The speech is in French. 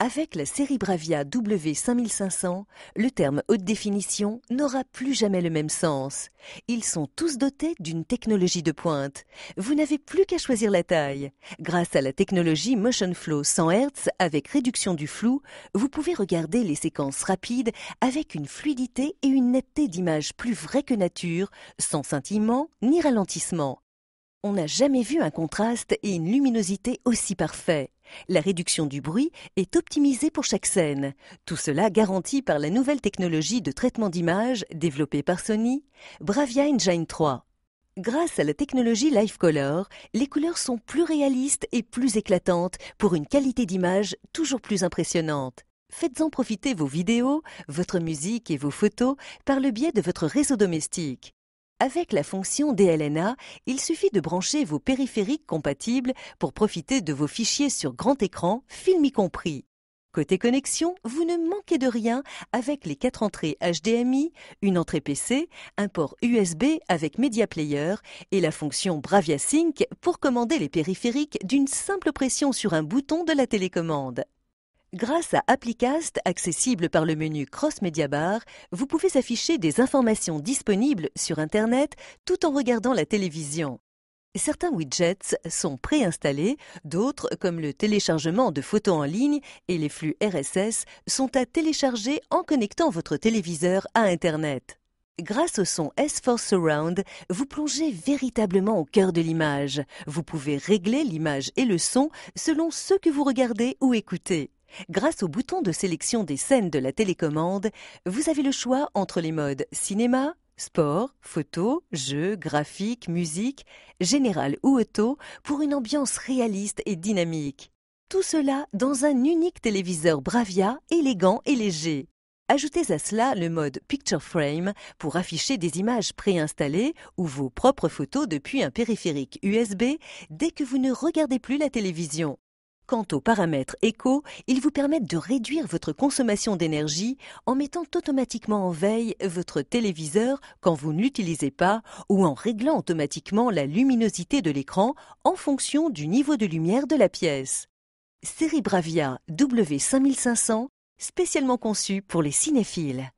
Avec la série Bravia W5500, le terme haute définition n'aura plus jamais le même sens. Ils sont tous dotés d'une technologie de pointe. Vous n'avez plus qu'à choisir la taille. Grâce à la technologie Motion Flow 100 Hz avec réduction du flou, vous pouvez regarder les séquences rapides avec une fluidité et une netteté d'image plus vraie que nature, sans scintillement ni ralentissement. On n'a jamais vu un contraste et une luminosité aussi parfaits. La réduction du bruit est optimisée pour chaque scène. Tout cela garanti par la nouvelle technologie de traitement d'image développée par Sony, Bravia Engine 3. Grâce à la technologie Live Color, les couleurs sont plus réalistes et plus éclatantes pour une qualité d'image toujours plus impressionnante. Faites-en profiter vos vidéos, votre musique et vos photos par le biais de votre réseau domestique. Avec la fonction DLNA, il suffit de brancher vos périphériques compatibles pour profiter de vos fichiers sur grand écran, film y compris. Côté connexion, vous ne manquez de rien avec les quatre entrées HDMI, une entrée PC, un port USB avec Media Player et la fonction Bravia Sync pour commander les périphériques d'une simple pression sur un bouton de la télécommande. Grâce à Applicast, accessible par le menu Cross Media Bar, vous pouvez afficher des informations disponibles sur Internet tout en regardant la télévision. Certains widgets sont préinstallés, d'autres, comme le téléchargement de photos en ligne et les flux RSS, sont à télécharger en connectant votre téléviseur à Internet. Grâce au son S4 Surround, vous plongez véritablement au cœur de l'image. Vous pouvez régler l'image et le son selon ce que vous regardez ou écoutez. Grâce au bouton de sélection des scènes de la télécommande, vous avez le choix entre les modes cinéma, sport, photo, jeu, graphique, musique, général ou auto pour une ambiance réaliste et dynamique. Tout cela dans un unique téléviseur Bravia, élégant et léger. Ajoutez à cela le mode Picture Frame pour afficher des images préinstallées ou vos propres photos depuis un périphérique USB dès que vous ne regardez plus la télévision. Quant aux paramètres éco, ils vous permettent de réduire votre consommation d'énergie en mettant automatiquement en veille votre téléviseur quand vous ne l'utilisez pas ou en réglant automatiquement la luminosité de l'écran en fonction du niveau de lumière de la pièce. Série Bravia W5500, spécialement conçu pour les cinéphiles.